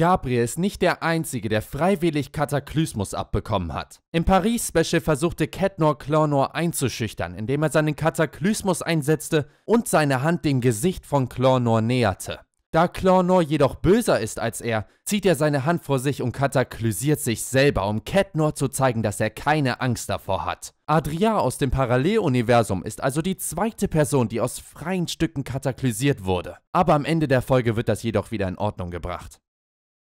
Gabriel ist nicht der Einzige, der freiwillig Kataklysmus abbekommen hat. Im Paris-Special versuchte Catnor Clonor einzuschüchtern, indem er seinen Kataklysmus einsetzte und seine Hand dem Gesicht von Clonor näherte. Da Clonor jedoch böser ist als er, zieht er seine Hand vor sich und kataklysiert sich selber, um Catnor zu zeigen, dass er keine Angst davor hat. Adria aus dem Paralleluniversum ist also die zweite Person, die aus freien Stücken kataklysiert wurde. Aber am Ende der Folge wird das jedoch wieder in Ordnung gebracht.